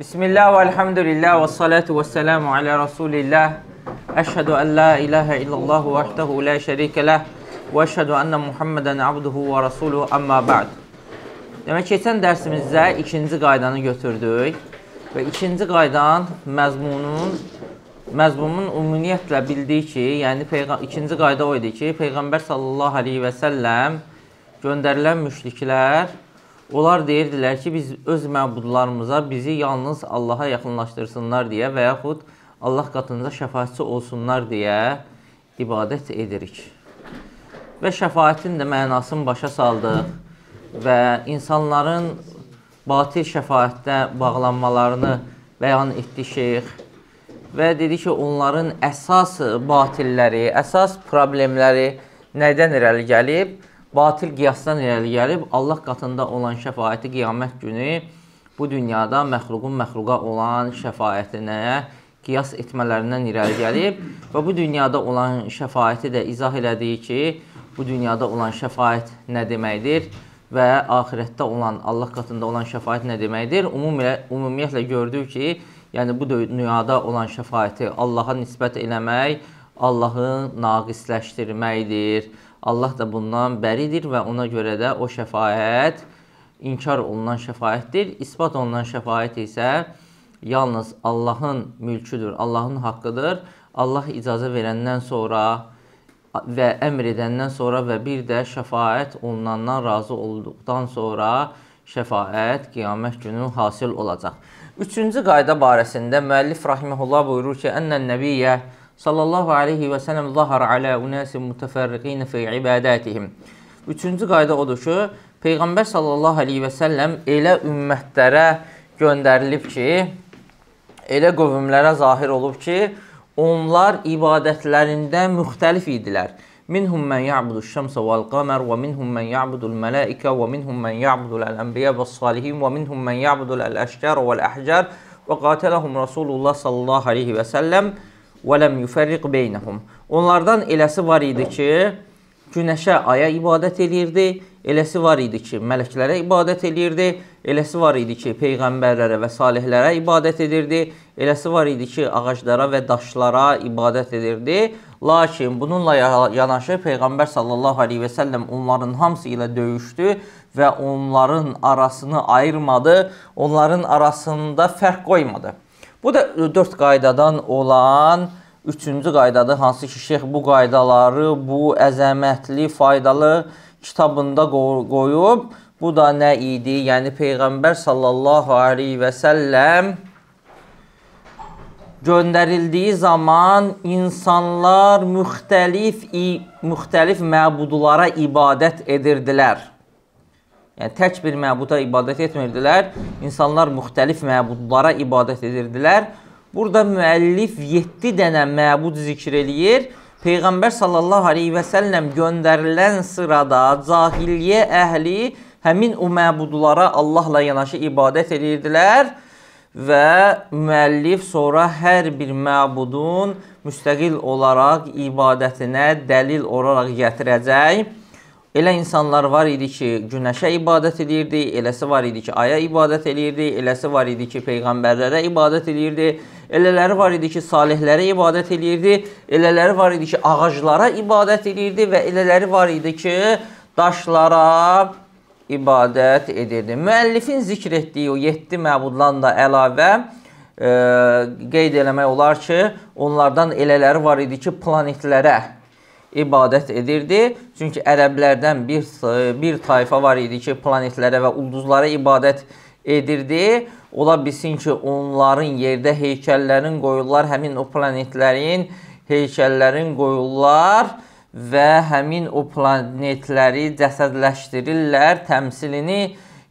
Bismillah və elhamdülillah və salatu və selamu alə Rasulillah. Əşhədu ən la ilahə illallah və əhdəhu la şərikələh və əşhədu ənnə Muhammədən abduhu və rasuluhu əmmə bə'd. Demək, keçən dərsimizdə ikinci qaydanı götürdük və ikinci qaydan məzmunun məzmumun ümumiyyətlə bildiyi ki, yəni ikinci qayda o idi ki, Peyğəmbər sallallahu aleyhi və səlləm göndərilən müşriklər Onlar deyirdilər ki, biz öz məbudlarımıza bizi yalnız Allaha yaxınlaşdırsınlar deyə və yaxud Allah qatında şəfaətçi olsunlar deyə ibadət edirik. Və şəfaətin də mənasını başa saldıq və insanların batil şəfaətdə bağlanmalarını bəyan etdi şeyx və dedi ki, onların əsas batilləri, əsas problemləri nədən irəli gəlib? batil qiyasdan irəli gəlib Allah qatında olan şəfaəti qiyamət günü bu dünyada məxluqun məxluqa olan şəfaətinə qiyas etmələrindən irəli gəlib və bu dünyada olan şəfaəti də izah elədiyi ki, bu dünyada olan şəfaət nə deməkdir və axirətdə olan Allah qatında olan şəfaət nə deməkdir? Ümumiyyətlə, ümumiyyətlə gördük ki, yəni bu dünyada olan şəfaəti Allaha nisbət eləmək Allahı naqisləşdirməkdir. Allah da bundan bəridir və ona görə də o şəfaət inkar olunan şəfaətdir. İsbat olunan şəfaət isə yalnız Allahın mülküdür, Allahın haqqıdır. Allah icazə verəndən sonra və əmr edəndən sonra və bir də şəfaət olunandan razı olduqdan sonra şəfaət qiyamət günü hasil olacaq. Üçüncü qayda barəsində müəllif rahimehullah buyurur ki, "Ənnən nəbiyyə" sallallahu aleyhi və sələm zahara alə unəsin mutəfərriqinə fi ibadətihim. Üçüncü qayda odur ki, Peyğəmbər sallallahu aleyhi və səlləm elə ümmətlərə göndərilib ki, elə qövmlərə zahir olub ki, onlar ibadətlərində müxtəlif idilər. Minhum men ya'budu şemsa vel qamer ve minhum men ya'budu el melaike ve minhum men ya'budu el enbiya ve's salihin ve minhum men ya'budu el eşjar ve'l ahjar ve qatalahum Rasulullah sallallahu aleyhi ve sellem və ləm yuferriq beynəhum. Onlardan eləsi var idi ki, günəşə, aya ibadət eləyirdi, eləsi var idi ki, mələklərə ibadət eləyirdi, eləsi var idi ki, peyğəmbərlərə və salihlərə ibadət edirdi, eləsi var idi ki, ağaclara və daşlara ibadət edirdi. Lakin bununla yanaşı peyğəmbər sallallahu alayhi və sallam onların hamısı ilə döyüşdü və onların arasını ayırmadı, onların arasında fərq qoymadı. Bu da e, dörd qaydadan olan üçüncü qaydadır. Hansı ki, şeyx bu qaydaları bu əzəmətli, faydalı kitabında qoyub. Bu da nə idi? Yəni, Peyğəmbər sallallahu aleyhi və səlləm göndərildiyi zaman insanlar müxtəlif, müxtəlif məbudlara ibadət edirdilər. Yəni tək bir məbuda ibadət etmirdilər. İnsanlar müxtəlif məbudlara ibadət edirdilər. Burada müəllif 7 dənə məbud zikr eləyir. Peyğəmbər sallallahu alayhi və səlləm göndərilən sırada cahiliyyə əhli həmin o məbudlara Allahla yanaşı ibadət edirdilər və müəllif sonra hər bir məbudun müstəqil olaraq ibadətinə dəlil olaraq gətirəcək. Elə insanlar var idi ki, günəşə ibadət edirdi, eləsi var idi ki, aya ibadət edirdi, eləsi var idi ki, peyğəmbərlərə ibadət edirdi, elələri var idi ki, salihlərə ibadət edirdi, elələri var idi ki, ağaclara ibadət edirdi və elələri var idi ki, daşlara ibadət edirdi. Müəllifin zikr etdiyi o 7 məbuddan da əlavə ə, e, qeyd eləmək olar ki, onlardan elələri var idi ki, planetlərə ibadət edirdi. Çünki ərəblərdən bir bir tayfa var idi ki, planetlərə və ulduzlara ibadət edirdi. Ola bilsin ki, onların yerdə heykəllərin qoyurlar, həmin o planetlərin heykəllərin qoyurlar və həmin o planetləri cəsədləşdirirlər, təmsilini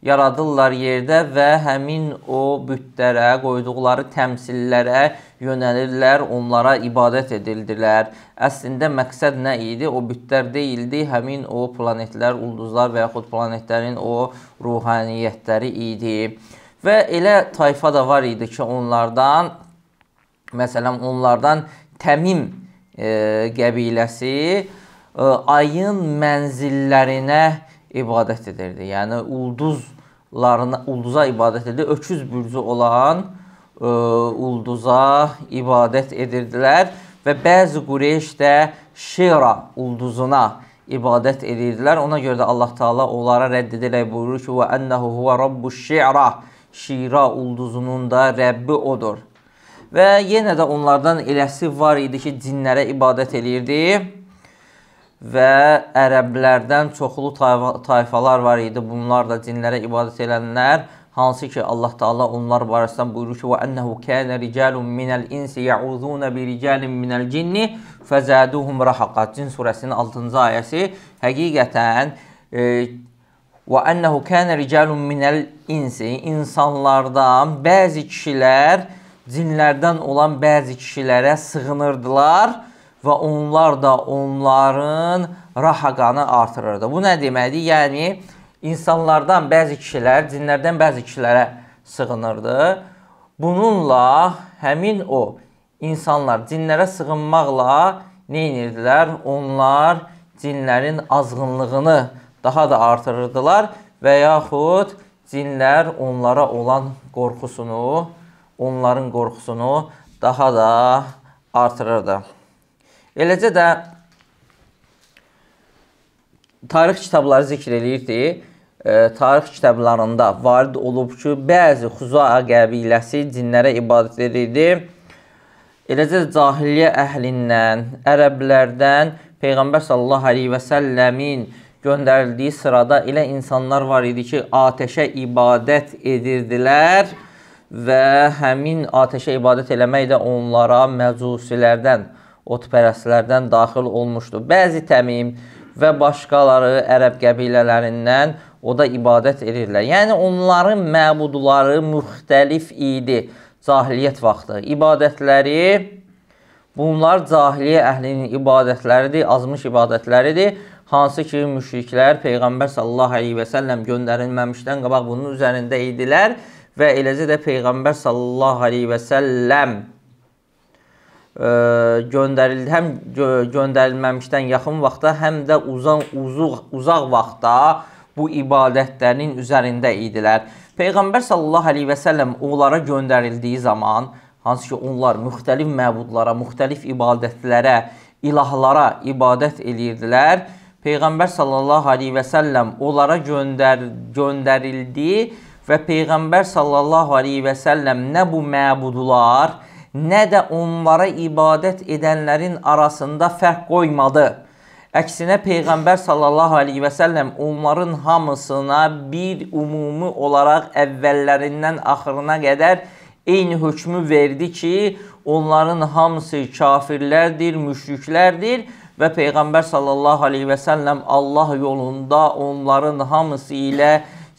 yaradırlar yerdə və həmin o bütlərə, qoyduqları təmsillərə yönəlirlər, onlara ibadət edildilər. Əslində məqsəd nə idi? O bütlər deyildi, həmin o planetlər, ulduzlar və yaxud planetlərin o ruhaniyyətləri idi. Və elə tayfa da var idi ki, onlardan məsələn onlardan Təmim e, qəbiləsi e, ayın mənzillərinə ibadət edirdi. Yəni ulduzlarına, ulduza ibadət edirdi. Öküz bürcü olan e, E, ulduza ibadət edirdilər və bəzi Qureyş də Şira ulduzuna ibadət edirdilər. Ona görə də Allah Taala onlara rədd edərək buyurur ki: "Və ennehu huve rabbuş-şi'ra." Şira ulduzunun da Rəbbi odur. Və yenə də onlardan eləsi var idi ki, cinlərə ibadət eləyirdi və ərəblərdən çoxlu tayfalar var idi. Bunlar da cinlərə ibadət edənlər hansı ki Allah Taala onlar barəsində buyurur ki: "Və ennehu kana rijalun minel insi ya'uzuna bi rijalin minel cinni fazaduhum rahaqa." Cin surəsinin 6-cı ayəsi həqiqətən e, və ennehu kana rijalun minel insi insanlardan bəzi kişilər cinlərdən olan bəzi kişilərə sığınırdılar və onlar da onların rahaqanı artırırdı. Bu nə deməkdir? Yəni insanlardan bəzi kişilər, cinlərdən bəzi kişilərə sığınırdı. Bununla həmin o insanlar cinlərə sığınmaqla neynirdilər? Onlar cinlərin azğınlığını daha da artırırdılar və yaxud cinlər onlara olan qorxusunu, onların qorxusunu daha da artırırdı. Eləcə də tarix kitabları zikr eləyirdi tarix kitablarında varid olub ki, bəzi Xuzaa qəbiləsi dinlərə ibadət edirdi. Eləcə cahiliyyə əhlindən, ərəblərdən Peyğəmbər sallallahu əleyhi və səlləmin göndərildiyi sırada elə insanlar var idi ki, atəşə ibadət edirdilər və həmin atəşə ibadət eləmək də onlara məcusilərdən, otpərəslərdən daxil olmuşdu. Bəzi təmim və başqaları ərəb qəbilələrindən o da ibadət edirlər. Yəni onların məbudları müxtəlif idi cahiliyyət vaxtı. İbadətləri bunlar cahiliyyə əhlinin ibadətləridir, azmış ibadətləridir. Hansı ki müşriklər peyğəmbər sallallahu əleyhi və səlləm göndərilməmişdən qabaq bunun üzərində idilər və eləcə də peyğəmbər sallallahu əleyhi və səlləm Ə, e, göndərildi, həm gö göndərilməmişdən yaxın vaxtda, həm də uzan uzuq, uzaq vaxtda bu ibadətlərin üzərində idilər. Peyğəmbər sallallahu əleyhi və səlləm onlara göndərildiyi zaman hansı ki onlar müxtəlif məbudlara, müxtəlif ibadətlərə, ilahlara ibadət edirdilər. Peyğəmbər sallallahu əleyhi və səlləm onlara göndər göndərildi və Peyğəmbər sallallahu əleyhi və səlləm nə bu məbudlar, nə də onlara ibadət edənlərin arasında fərq qoymadı. Əksinə Peyğəmbər sallallahu əleyhi və səlləm onların hamısına bir ümumi olaraq əvvəllərindən axırına qədər eyni hökmü verdi ki, onların hamısı kafirlərdir, müşriklərdir və Peyğəmbər sallallahu əleyhi və səlləm Allah yolunda onların hamısı ilə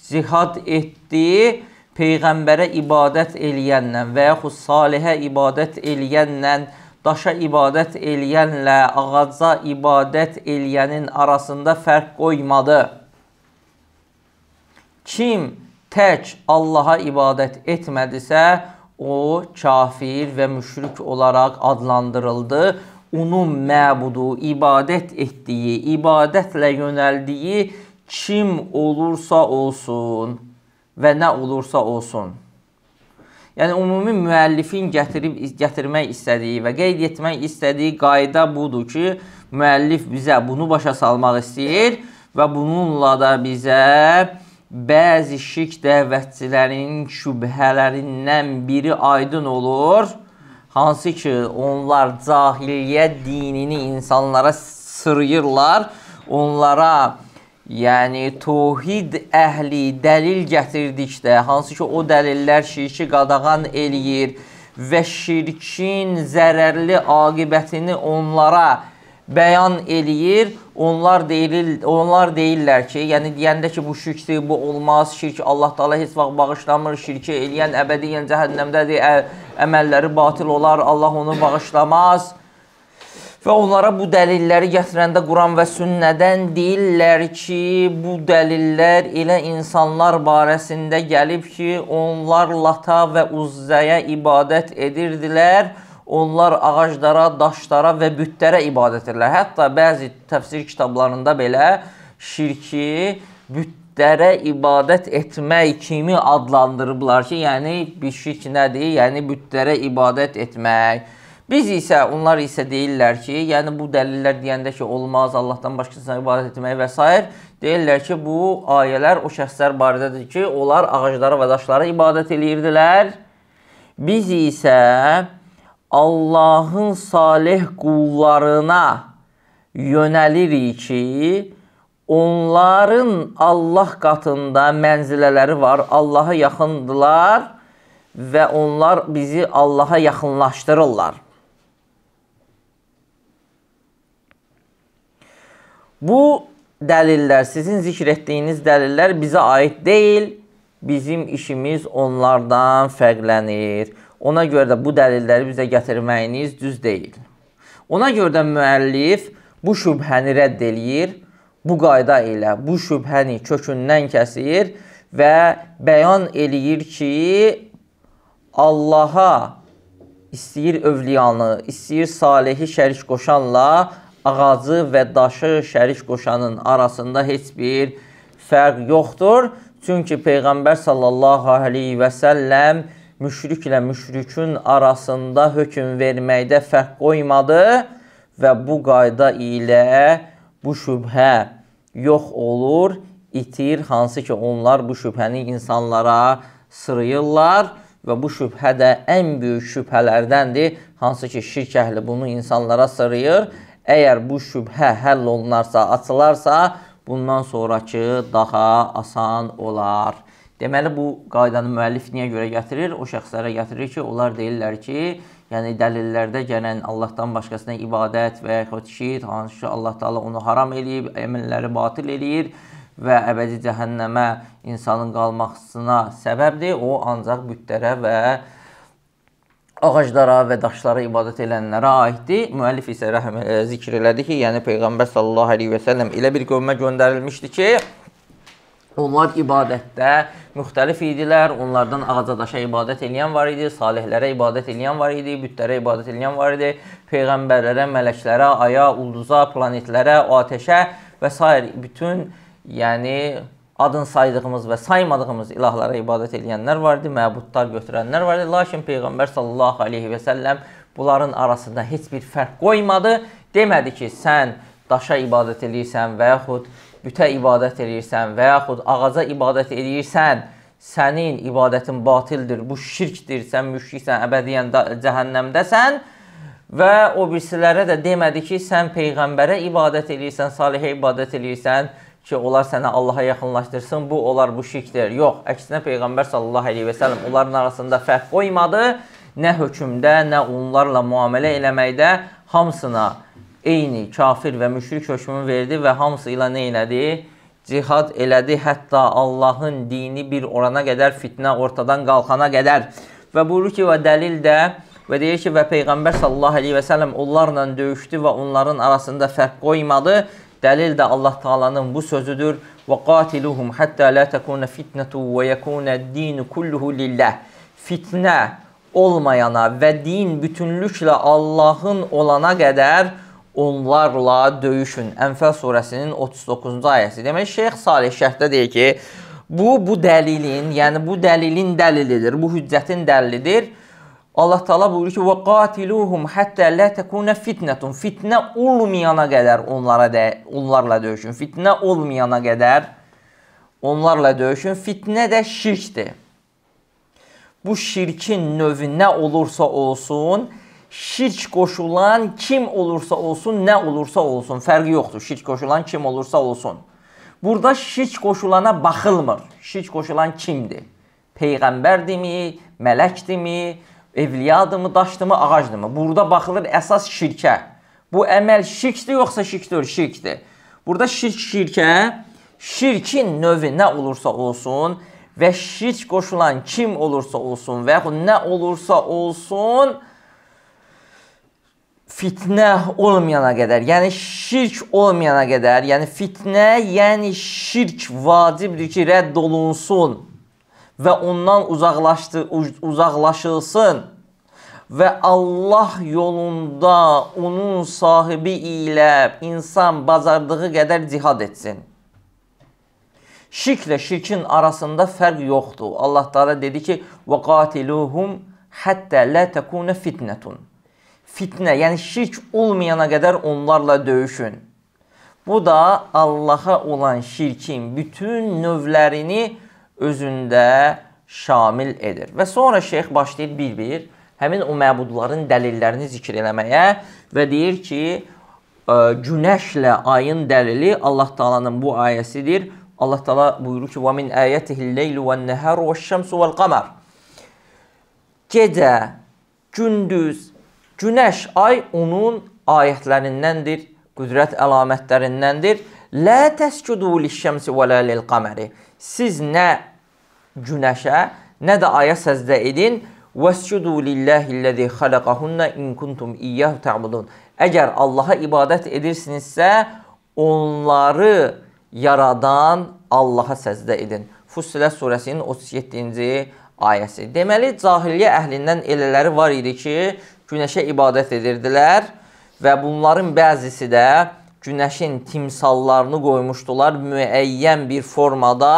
cihad etdi. Peyğəmbərə ibadət eləyənlə və yaxud salihə ibadət eləyənlə daşa ibadət eləyənlə ağaca ibadət eləyənin arasında fərq qoymadı. Kim tək Allaha ibadət etmədisə, o kafir və müşrik olaraq adlandırıldı. Onun məbudu, ibadət etdiyi, ibadətlə yönəldiyi kim olursa olsun və nə olursa olsun. Yəni ümumi müəllifin gətirib gətirmək istədiyi və qeyd etmək istədiyi qayda budur ki, müəllif bizə bunu başa salmaq istəyir və bununla da bizə bəzi şik dəvətçilərin şübhələrindən biri aydın olur. Hansı ki, onlar cahiliyyə dinini insanlara sırıyırlar, onlara Yəni, tohid əhli dəlil gətirdikdə, hansı ki, o dəlillər şirki qadağan eləyir və şirkin zərərli aqibətini onlara bəyan eləyir, onlar, deyil, onlar deyirlər ki, yəni deyəndə ki, bu şirkdir, bu olmaz, şirk Allah dağla heç vaxt bağışlamır, şirki eləyən əbədiyyən cəhənnəmdədir, əməlləri batil olar, Allah onu bağışlamaz. Və onlara bu dəlilləri gətirəndə Quran və sünnədən deyirlər ki, bu dəlillər elə insanlar barəsində gəlib ki, onlar lata və uzzaya ibadət edirdilər. Onlar ağaclara, daşlara və bütlərə ibadət edirlər. Hətta bəzi təfsir kitablarında belə şirki bütlərə ibadət etmək kimi adlandırıblar ki, yəni bir şirk nədir? Yəni bütlərə ibadət etmək. Biz isə, onlar isə deyirlər ki, yəni bu dəlillər deyəndə ki, olmaz, Allahdan başqasına ibadət etmək və s. deyirlər ki, bu ayələr o şəxslər barədədir ki, onlar ağaclara və daşlara ibadət eləyirdilər. Biz isə Allahın salih qullarına yönəlirik ki, onların Allah qatında mənzilələri var, Allaha yaxındılar və onlar bizi Allaha yaxınlaşdırırlar. Bu dəlillər, sizin zikr etdiyiniz dəlillər bizə aid deyil. Bizim işimiz onlardan fərqlənir. Ona görə də bu dəlilləri bizə gətirməyiniz düz deyil. Ona görə də müəllif bu şübhəni rədd eləyir. Bu qayda ilə bu şübhəni kökündən kəsir və bəyan eləyir ki, Allaha istəyir övliyanı, istəyir salihi şərik qoşanla ağacı və daşı şərik qoşanın arasında heç bir fərq yoxdur. Çünki Peyğəmbər sallallahu aleyhi və səlləm müşriklə müşrikün arasında hökm verməkdə fərq qoymadı və bu qayda ilə bu şübhə yox olur, itir, hansı ki onlar bu şübhəni insanlara sırıyırlar və bu şübhə də ən böyük şübhələrdəndir, hansı ki şirk əhli bunu insanlara sırıyır Əgər bu şübhə həll olunarsa, açılarsa, bundan sonrakı daha asan olar. Deməli bu qaydanı müəllif niyə görə gətirir? O şəxslərə gətirir ki, onlar deyirlər ki, yəni dəlillərdə gələn Allahdan başqasına ibadət və yaxud şirk, hansı ki Allah Taala onu haram eləyib, əməlləri batil eləyir və əbədi cəhənnəmə insanın qalmasına səbəbdir. O ancaq bütlərə və ağaclara və daşlara ibadət edənlərə aiddir. Müəllif isə rəhm e, zikr elədi ki, yəni peyğəmbər sallallahu əleyhi və səlləm elə bir qövmə göndərilmişdi ki, Onlar ibadətdə müxtəlif idilər. Onlardan ağaca daşa ibadət edən var idi, salihlərə ibadət edən var idi, bütlərə ibadət edən var idi, peyğəmbərlərə, mələklərə, aya, ulduza, planetlərə, atəşə və s. bütün yəni adın saydığımız və saymadığımız ilahlara ibadət edənlər vardı, məbudlar götürənlər vardı. Lakin Peyğəmbər sallallahu aleyhi və səlləm bunların arasında heç bir fərq qoymadı. Demədi ki, sən daşa ibadət edirsən və yaxud bütə ibadət edirsən və yaxud ağaca ibadət edirsən, sənin ibadətin batildir, bu şirkdir, sən müşriksən, əbədiyən cəhənnəmdəsən və o birisilərə də demədi ki, sən Peyğəmbərə ibadət edirsən, salihə ibadət edirsən, ki, onlar səni Allaha yaxınlaşdırsın. Bu onlar bu şirkdir. Yox, əksinə peyğəmbər sallallahu əleyhi və səlləm onların arasında fərq qoymadı. Nə hökmdə, nə onlarla müamilə eləməkdə hamısına eyni kafir və müşrik hökmünü verdi və hamısı ilə nə elədi? Cihad elədi, hətta Allahın dini bir orana qədər fitnə ortadan qalxana qədər. Və buyurur ki, və dəlil də və deyir ki, və peyğəmbər sallallahu əleyhi və səlləm onlarla döyüşdü və onların arasında fərq qoymadı. Dəlil də Allah Taala'nın bu sözüdür. Və qatiluhum hatta la takuna fitnatu və yakunad-din kulluhu lillah. Fitnə olmayana və din bütünlüklə Allahın olana qədər onlarla döyüşün. Ənfəl surəsinin 39-cu ayəsi. Demək Şeyx Salih şərhdə deyir ki, bu bu dəlilin, yəni bu dəlilin dəlilidir, bu hüccətin dəlilidir. Allah Taala buyurur ki: "Və qatiluhum hatta la takuna fitnatun." Fitnə olmayana qədər onlara də onlarla döyüşün. Fitnə olmayana qədər onlarla döyüşün. Fitnə də şirkdir. Bu şirkin növü nə olursa olsun, şirk qoşulan kim olursa olsun, nə olursa olsun, fərqi yoxdur. Şirk qoşulan kim olursa olsun. Burada şirk qoşulana baxılmır. Şirk qoşulan kimdir? Peyğəmbər dimi, mələk dimi, Evliyadımı, daşdımı, ağacdımı? Burada baxılır əsas şirkə. Bu əməl şirkdir yoxsa şirk deyil? Şirkdir. Burada şirk şirkə, şirkin növü nə olursa olsun və şirk qoşulan kim olursa olsun və yaxud nə olursa olsun fitnə olmayana qədər, yəni şirk olmayana qədər, yəni fitnə, yəni şirk vacibdir ki, rədd olunsun və ondan uzaqlaşdı, uzaqlaşılsın və Allah yolunda onun sahibi ilə insan bacardığı qədər cihad etsin. Şirklə şirkin arasında fərq yoxdur. Allah Taala dedi ki: "Və qatiluhum hatta la takuna fitnetun." Fitnə, yəni şirk olmayana qədər onlarla döyüşün. Bu da Allaha olan şirkin bütün növlərini özündə şamil edir. Və sonra şeyx başlayır bir-bir həmin o məbudların dəlillərini zikr eləməyə və deyir ki, günəşlə ayın dəlili Allah Taala'nın bu ayəsidir. Allah Taala buyurur ki: "Və min ayatihi leylu ven-nahar veş-şemsu vel-qamar." Gecə, gündüz, günəş, ay onun ayətlərindəndir, qüdrət əlamətlərindəndir. "Lə təscudu liş-şemsi və lə lil-qamari." siz nə günəşə, nə də aya səzdə edin. Vəscudu lillahi'llezî xalaqahunna in kuntum iyyahu ta'budun. Əgər Allah'a ibadət edirsinizsə, onları yaradan Allaha səzdə edin. Fussilə surəsinin 37-ci ayəsi. Deməli, cahiliyyə əhlindən elələri var idi ki, günəşə ibadət edirdilər və bunların bəzisi də günəşin timsallarını qoymuşdular müəyyən bir formada,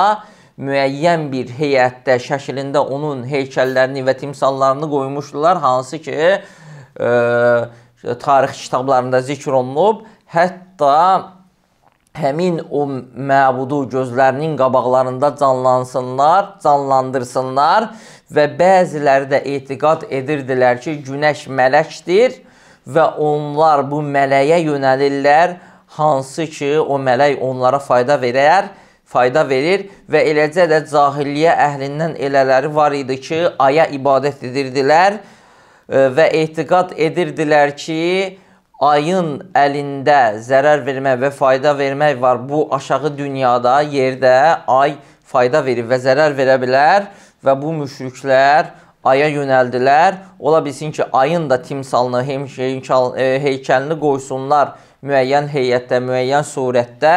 müəyyən bir heyətdə, şəklində onun heykəllərini və timsallarını qoymuşdular, hansı ki, ə, e, tarix kitablarında zikr olunub. Hətta həmin o məbudu gözlərinin qabaqlarında canlansınlar, canlandırsınlar və bəziləri də etiqad edirdilər ki, günəş mələkdir və onlar bu mələyə yönəlirlər hansı ki, o mələk onlara fayda verər, fayda verir və eləcə də cahilliyə əhlindən elələri var idi ki, aya ibadət edirdilər e, və etiqad edirdilər ki, ayın əlində zərər vermək və fayda vermək var. Bu aşağı dünyada, yerdə ay fayda verir və zərər verə bilər və bu müşriklər aya yönəldilər. Ola bilsin ki, ayın da timsalını, heykəlini e, qoysunlar müəyyən heyətdə, müəyyən surətdə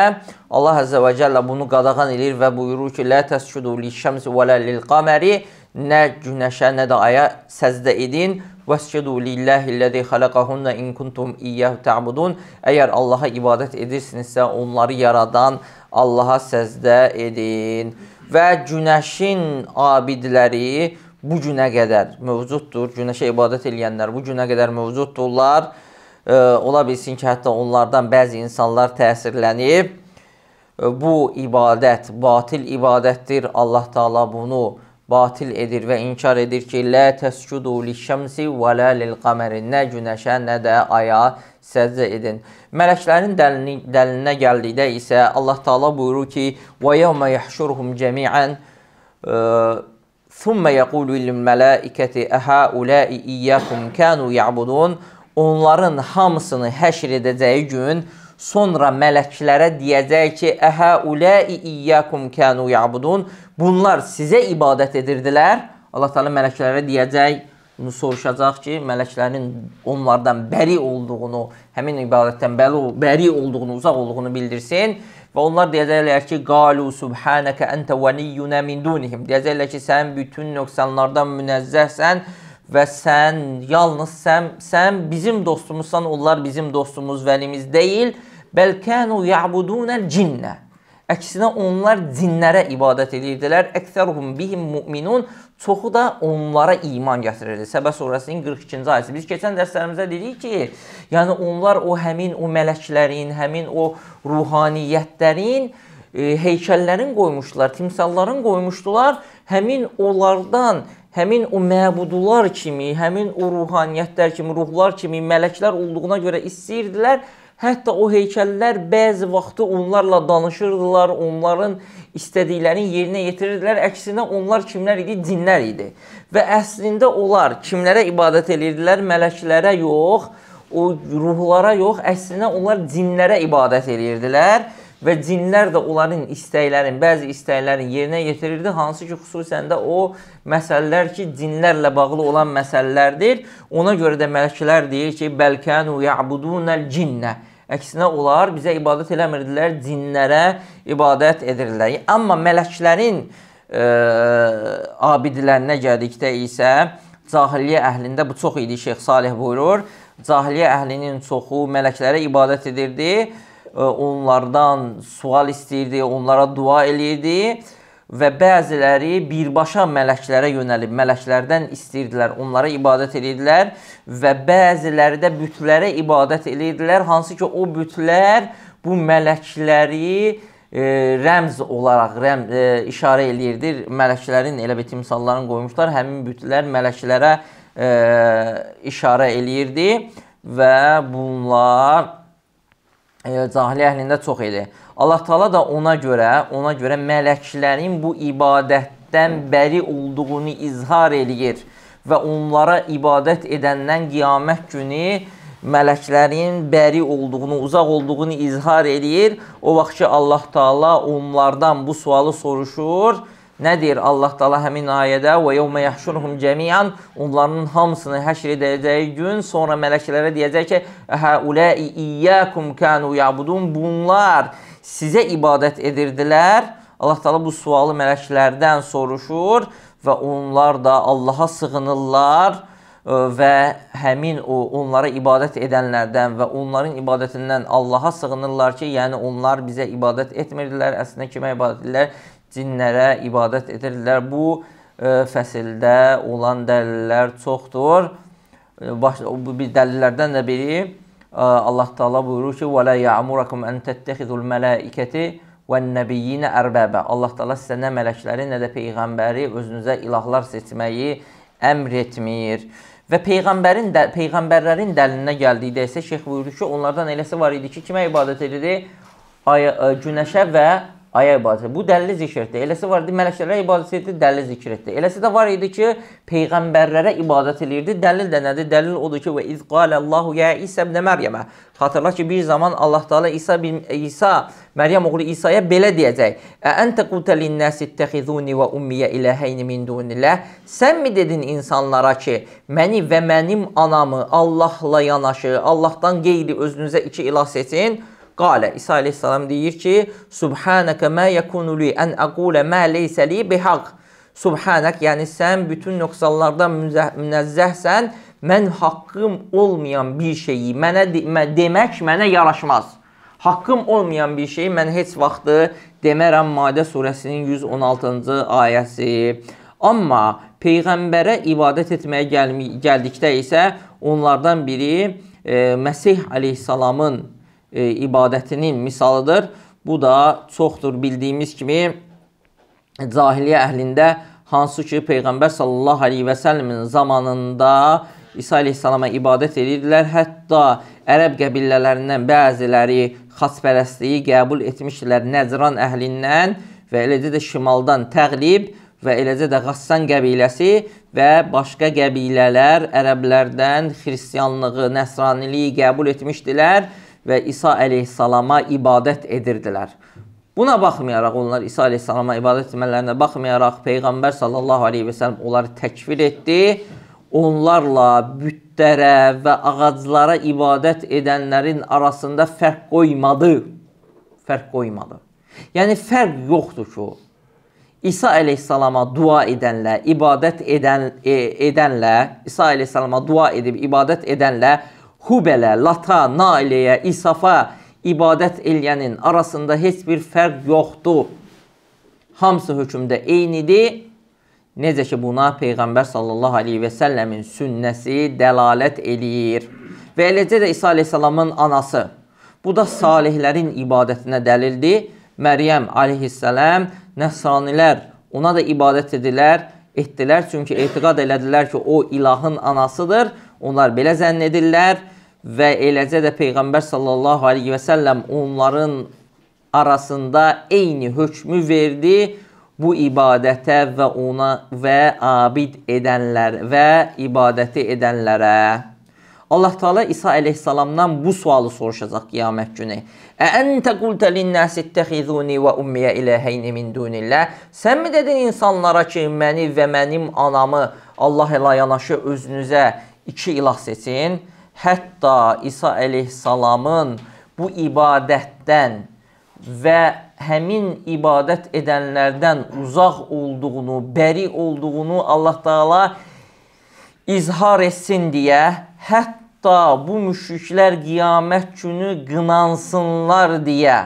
Allah Azza və Cəllə bunu qadağan edir və buyurur ki, Lə təscudu lişşəms və lə lilqaməri Nə günəşə, nə də aya səzdə edin Vəscudu lilləhilləzi xaləqəhunnə in kuntum iyyəhu ta'budun Əgər Allaha ibadət edirsinizsə, onları yaradan Allaha səzdə edin Və günəşin abidləri bu günə qədər mövcuddur. Günəşə ibadət edənlər bu günə qədər mövcuddurlar ola bilsin ki, hətta onlardan bəzi insanlar təsirlənib. E, bu ibadət batil ibadətdir. Allah Taala bunu batil edir və inkar edir ki, lə təscudu lişşəmsi və lə lilqəməri, nə günəşə, nə də aya səcdə edin. Mələklərin dəlini, dəlinə gəldikdə isə Allah Taala buyurur ki, və yəvmə yəhşurhum cəmiən ثم يقول للملائكة أهؤلاء إياكم كانوا يعبدون onların hamısını həşr edəcəyi gün sonra mələklərə deyəcək ki, əhə uləi iyyakum kanu yabudun. Bunlar sizə ibadət edirdilər. Allah Taala mələklərə deyəcək, bunu soruşacaq ki, mələklərin onlardan bəri olduğunu, həmin ibadətdən bəri olduğunu, uzaq olduğunu bildirsin və onlar deyəcəklər ki, qalu subhanaka anta waliyyuna min dunihim. Deyəcəklər ki, sən bütün nöqsanlardan münezzəhsən və sən yalnız sən sən bizim dostumuzsan, onlar bizim dostumuz, vəlimiz deyil, bəlkənu ya'budunəl cinnə. Əksinə onlar cinlərə ibadət edirdilər. Əksəruhum bihim mu'minun. Çoxu da onlara iman gətirirdi. Səbə surəsinin 42-ci ayəsi. Biz keçən dərslərimizdə dedik ki, yəni onlar o həmin o mələklərin, həmin o ruhaniyyətlərin e, heykəllərin qoymuşdular, timsalların qoymuşdular. Həmin onlardan e, həmin o məbudular kimi, həmin o ruhaniyyətlər kimi, ruhlar kimi, mələklər olduğuna görə istəyirdilər. Hətta o heykəllər bəzi vaxtı onlarla danışırdılar, onların istədiklərini yerinə yetirirdilər. Əksinə onlar kimlər idi? Dinlər idi. Və əslində onlar kimlərə ibadət edirdilər? Mələklərə yox, o ruhlara yox, əslində onlar dinlərə ibadət edirdilər və cinlər də onların istəklərin, bəzi istəklərin yerinə yetirirdi, hansı ki, xüsusən də o məsələlər ki, cinlərlə bağlı olan məsələlərdir. Ona görə də mələklər deyir ki, bəlkənu ya'budunal cinnə. Əksinə onlar bizə ibadət eləmirdilər, cinlərə ibadət edirdilər. Amma mələklərin ə, e, abidlərinə gəldikdə isə cahiliyyə əhlində bu çox idi. Şeyx Salih buyurur, cahiliyyə əhlinin çoxu mələklərə ibadət edirdi onlardan sual istəyirdi, onlara dua eləyirdi və bəziləri birbaşa mələklərə yönəlib mələklərdən istəyirdilər, onlara ibadət edirdilər və bəziləri də bütlərə ibadət edirdilər, hansı ki o bütlər bu mələkləri e, rəmz olaraq rəm e, işarə eləyirdi. Mələklərin elə bir timsallarını qoymuşlar, həmin bütlər mələklərə e, işarə eləyirdi və bunlar cahiliyyə əhlində çox idi. Allah Taala da ona görə, ona görə mələklərin bu ibadətdən bəri olduğunu izhar eləyir və onlara ibadət edəndən qiyamət günü mələklərin bəri olduğunu, uzaq olduğunu izhar eləyir. O vaxt ki Allah Taala onlardan bu sualı soruşur: Nə deyir Allah Taala həmin ayədə? "Və yevmə yəhşuruhum cəmiən" onların hamısını həşr edəcəyi gün sonra mələklərə deyəcək ki, "Hə ulai iyyakum kanu yabudun" bunlar sizə ibadət edirdilər. Allah Taala bu sualı mələklərdən soruşur və onlar da Allaha sığınırlar e, və həmin o onlara ibadət edənlərdən və onların ibadətindən Allaha sığınırlar ki, yəni onlar bizə ibadət etmirdilər, əslində kimə ibadət edirlər? cinlərə ibadət edirdilər. Bu e, fəsildə olan dəlillər çoxdur. E, baş, bu bir dəlillərdən də biri e, Allah Taala buyurur ki: "Və la ya'murukum an tattəxizul mələikəti vən-nəbiyyinə ərbəbə." Allah Taala sizə nə mələkləri, nə də peyğəmbəri özünüzə ilahlar seçməyi əmr etmir. Və peyğəmbərin də, peyğəmbərlərin dəlilinə gəldikdə isə şeyx buyurdu ki, onlardan eləsi var idi ki, kimə ibadət edirdi? Ay, günəşə və ayə ibadəti. Bu dəlil zikirdir. Eləsi var idi mələklərə ibadət edirdi, dəlil zikirdir. Eləsi də var idi ki, peyğəmbərlərə ibadət elirdi. Dəlil də nədir? Dəlil odur ki, və iz qalallahu ya İsa ibn Məryəmə. Xatırla ki, bir zaman Allah Taala İsa bin İsa Məryəm oğlu İsa'ya belə deyəcək: "Əntə qutalin nas ittəxizuni və ummiya ilahayn min dunillah?" Sənmi dedin insanlara ki, məni və mənim anamı Allahla yanaşı, Allahdan qeyri özünüzə iki ilah seçin? Qalə, İsa aleyhissalam deyir ki, Subhanəkə mə yəkunuli ən əqulə mə leysəli bihaq. Subhanək, yəni sən bütün nöqsallardan münnəzzəhsən, mən haqqım olmayan bir şeyi mənə mə, demək mənə yaraşmaz. Haqqım olmayan bir şeyi mən heç vaxtı demərəm Madə surəsinin 116-cı ayəsi. Amma Peyğəmbərə ibadət etməyə gəl gəldikdə isə onlardan biri e, Məsih aleyhissalamın e, ibadətinin misalıdır. Bu da çoxdur bildiyimiz kimi cahiliyə əhlində hansı ki Peyğəmbər sallallahu aleyhi və səlləmin zamanında İsa aleyhissalama ibadət edirdilər. Hətta ərəb qəbilələrindən bəziləri xaspərəstliyi qəbul etmişdilər Nəcran əhlindən və eləcə də şimaldan təqlib və eləcə də Qassan qəbiləsi və başqa qəbilələr ərəblərdən xristianlığı, nəsraniliyi qəbul etmişdilər və və İsa əleyhissalama ibadət edirdilər. Buna baxmayaraq onlar İsa əleyhissalama ibadət etmələrinə baxmayaraq peyğəmbər sallallahu alayhi və sallam onları təkfir etdi. Onlarla bütlərə və ağaclara ibadət edənlərin arasında fərq qoymadı. Fərq qoymadı. Yəni fərq yoxdur ki, İsa əleyhissalama dua edənlə, ibadət edən e, edənlə, İsa əleyhissalama dua edib ibadət edənlə Hubelə, Lata, Nailəyə, İsafa ibadət eləyənin arasında heç bir fərq yoxdur. Hamısı hökmdə eynidir. Necə ki buna Peyğəmbər sallallahu aleyhi və səlləmin sünnəsi dəlalət eləyir. Və eləcə də İsa aleyhissalamın anası. Bu da salihlərin ibadətinə dəlildir. Məryəm aleyhissələm nəsranilər ona da ibadət edilər, etdilər. Çünki etiqad elədilər ki, o ilahın anasıdır Onlar belə zənn edirlər və eləcə də Peyğəmbər sallallahu aleyhi və səlləm onların arasında eyni hökmü verdi bu ibadətə və ona və abid edənlər və ibadəti edənlərə. Allah Teala İsa əleyhissalamdan bu sualı soruşacaq qiyamət günü. Ə entə qultə linnəs ittəxizuni və ummiyə iləhəyni min dunillah. Sən mi dedin insanlara ki, məni və mənim anamı Allah ilə yanaşı özünüzə iki ilah seçin. Hətta İsa əleyhissalamın bu ibadətdən və həmin ibadət edənlərdən uzaq olduğunu, bəri olduğunu Allah Taala izhar etsin deyə hətta bu müşriklər qiyamət günü qınansınlar deyə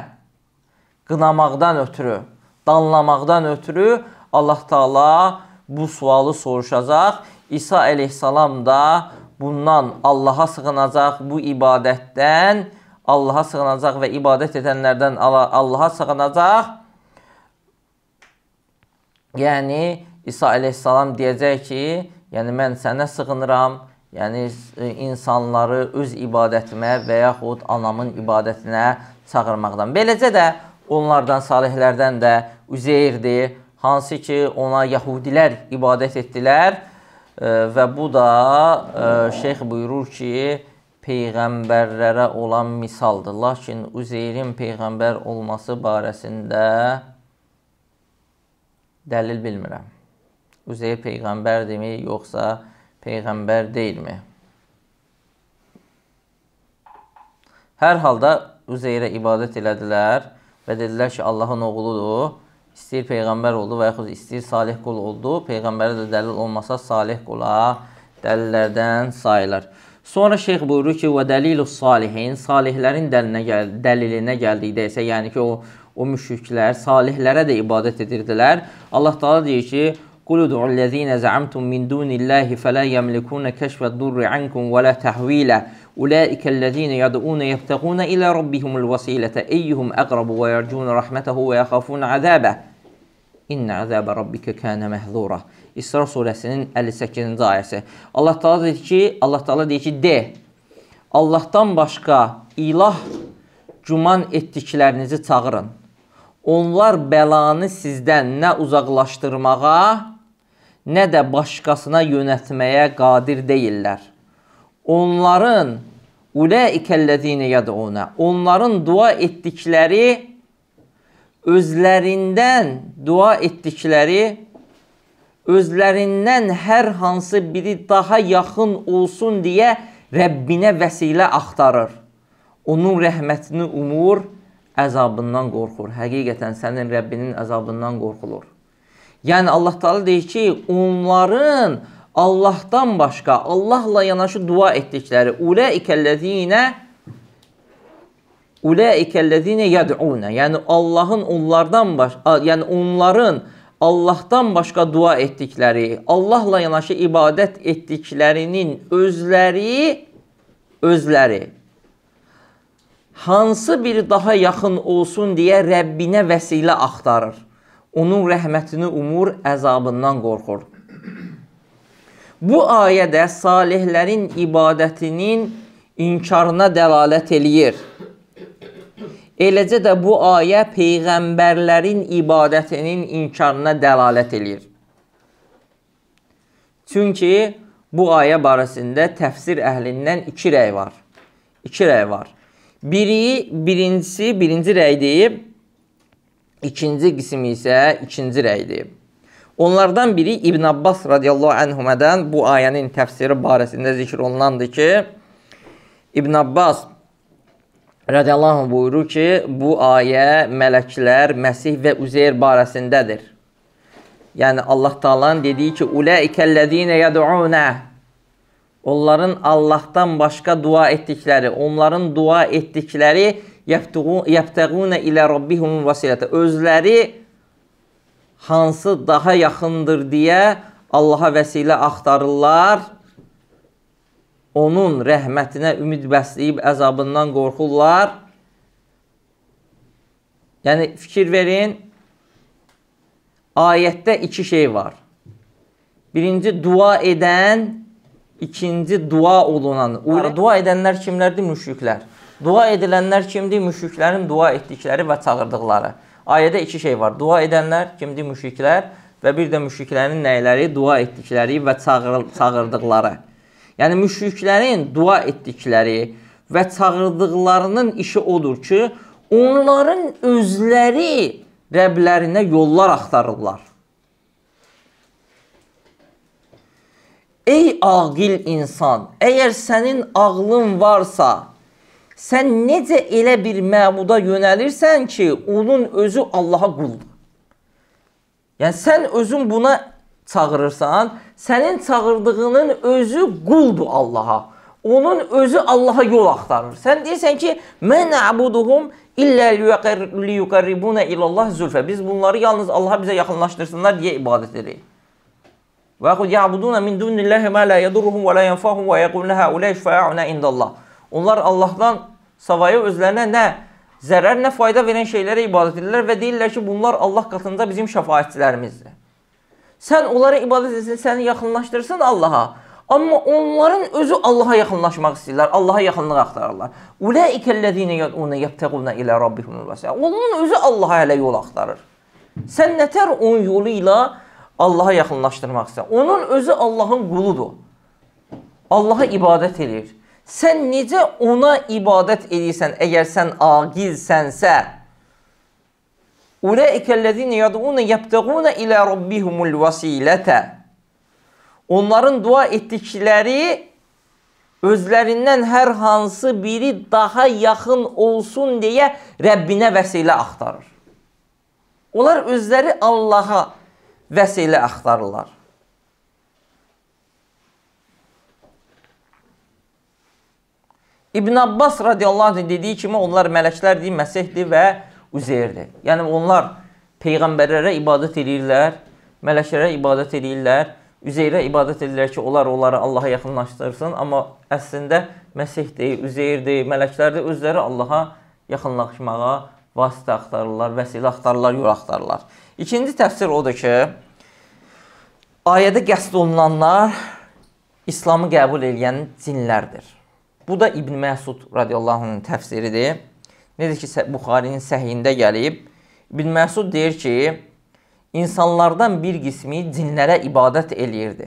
qınamaqdan ötürü, danlamaqdan ötürü Allah Taala bu sualı soruşacaq. İsa əleyhissalam da bundan Allaha sığınacaq, bu ibadətdən Allaha sığınacaq və ibadət edənlərdən Allaha sığınacaq. Yəni, İsa əleyhissalam deyəcək ki, yəni mən sənə sığınıram, yəni e, insanları öz ibadətimə və yaxud anamın ibadətinə çağırmaqdan. Beləcə də onlardan, salihlərdən də Üzeyirdir, hansı ki ona yahudilər ibadət etdilər Və bu da e, şeyx buyurur ki, peyğəmbərlərə olan misaldır. Lakin Üzeyrin peyğəmbər olması barəsində dəlil bilmirəm. Üzeyr peyğəmbərdirmi, yoxsa peyğəmbər deyilmi? Hər halda Üzeyrə ibadət elədilər və dedilər ki, Allahın oğludur istəyir peyğəmbər oldu və yaxud istəyir salih qul oldu, peyğəmbərə də dəlil olmasa salih qula dəlillərdən sayılır. Sonra şeyx buyurur ki, və dəlilus salihin, salihlərin dəlilinə, gəl dəlilinə gəldikdə isə, yəni ki, o, o müşriklər salihlərə də ibadət edirdilər. Allah Taala deyir ki, Qul ud'u allazina za'amtum min dunillahi fala yamlikuna kashfa durri ankum wala tahwila. أولئك الذين يدعون يبتغون إلى ربهم الوسيلة أيهم أقرب ويرجون رحمته ويخافون عذابه İnnə əzəbə rabbikə kənə məhzura. İsra surəsinin 58-ci ayəsi. Allah Taala deyir ki, Allah Taala deyir ki, de. Allahdan başqa ilah güman etdiklərinizi çağırın. Onlar bəlanı sizdən nə uzaqlaşdırmağa, nə də başqasına yönəltməyə qadir deyillər onların ulaikellezine yad'una onların dua etdikləri özlərindən dua etdikləri özlərindən hər hansı biri daha yaxın olsun deyə Rəbbinə vəsilə axtarır. Onun rəhmətini umur, əzabından qorxur. Həqiqətən sənin Rəbbinin əzabından qorxulur. Yəni Allah Taala deyir ki, onların Allahdan başqa, Allahla yanaşı dua etdikləri ulaikəlləzinə ulaikəlləzinə yad'una, yəni Allahın onlardan baş, yəni onların Allahdan başqa dua etdikləri, Allahla yanaşı ibadət etdiklərinin özləri özləri hansı biri daha yaxın olsun deyə Rəbbinə vəsilə axtarır. Onun rəhmətini umur, əzabından qorxur. Bu ayədə salihlərin ibadətinin inkarına dəlalət eləyir. Eləcə də bu ayə peyğəmbərlərin ibadətinin inkarına dəlalət eləyir. Çünki bu ayə barəsində təfsir əhlindən 2 rəy var. 2 rəy var. Biri birincisi birinci rəy deyib, ikinci qismi isə ikinci rəy deyib. Onlardan biri İbn Abbas radiyallahu anhümədən bu ayənin təfsiri barəsində zikr olunandır ki, İbn Abbas radiyallahu anh buyurur ki, bu ayə mələklər, Məsih və Üzeyr barəsindədir. Yəni, Allah Taalanın dediyi ki, Uləikəllədinə yəd'unə Onların Allahdan başqa dua etdikləri, onların dua etdikləri yəbtəğunə ilə Rabbihum vasilətə. Özləri hansı daha yaxındır deyə Allaha vəsilə axtarırlar. Onun rəhmətinə ümid bəsləyib əzabından qorxurlar. Yəni, fikir verin, ayətdə iki şey var. Birinci, dua edən, ikinci, dua olunan. Dua edənlər kimlərdir? Müşriklər. Dua edilənlər kimdir? Müşriklərin dua etdikləri və çağırdıqları. Ayədə iki şey var. Dua edənlər, kimdir? Müşriklər və bir də müşriklərin nəyləri? Dua etdikləri və çağır çağırdıqları. Yəni müşriklərin dua etdikləri və çağırdıqlarının işi odur ki, onların özləri Rəblərinə yollar axtarırlar. Ey ağil insan, əgər sənin ağlın varsa, Sən necə elə bir məbuda yönəlirsən ki, onun özü Allaha quldur. Yəni sən özün buna çağırırsan, sənin çağırdığının özü quldur Allaha. Onun özü Allaha yol axtarır. Sən deyirsən ki, mən əbuduhum illə liyuqarribuna ilallah zülfə. Biz bunları yalnız Allaha bizə yaxınlaşdırsınlar deyə ibadət edirik. Və yaxud ya'buduna min dunillahi ma la yadurruhum və la yanfa'uhum və yəquluna haula şefa'una indallah. Onlar Allahdan savayı özlərinə nə zərər, nə fayda verən şeylərə ibadət edirlər və deyirlər ki, bunlar Allah qatında bizim şəfaətçilərimizdir. Sən onlara ibadət etsin, səni yaxınlaşdırsın Allaha. Amma onların özü Allaha yaxınlaşmaq istəyirlər, Allaha yaxınlıq axtarırlar. Ulaikellezine yad'una yabtaguna ila rabbihimul vasila. Onun özü Allaha hələ yol axtarır. Sən nətər onun yolu ilə Allaha yaxınlaşdırmaq istəyirsən? Onun özü Allahın quludur. Allaha ibadət edir. Sən necə ona ibadət edirsən, əgər sən aqilsənsə? Ulaikellezine yad'un yabtaguna ila rabbihimul vasilata. Onların dua etdikləri özlərindən hər hansı biri daha yaxın olsun deyə Rəbbinə vəsilə axtarır. Onlar özləri Allaha vəsilə axtarırlar. İbn Abbas radiyallahu anh dediyi kimi onlar mələklərdir, Məsihdir və Uzeyrdir. Yəni onlar peyğəmbərlərə ibadət edirlər, mələklərə ibadət edirlər, Üzeyrə ibadət edirlər ki, onlar onları Allaha yaxınlaşdırsın, amma əslində Məsihdir, Uzeyrdir, mələklərdir, özləri Allaha yaxınlaşmağa vasitə axtarırlar, vəsilə axtarırlar, yol axtarırlar. İkinci təfsir odur ki, ayədə qəsd olunanlar İslamı qəbul edən cinlərdir. Bu da İbn Məsud radiyallahu anhın təfsiridir. Necə ki, Buxarinin səhiyində gəlib. İbn Məsud deyir ki, insanlardan bir qismi cinlərə ibadət eləyirdi.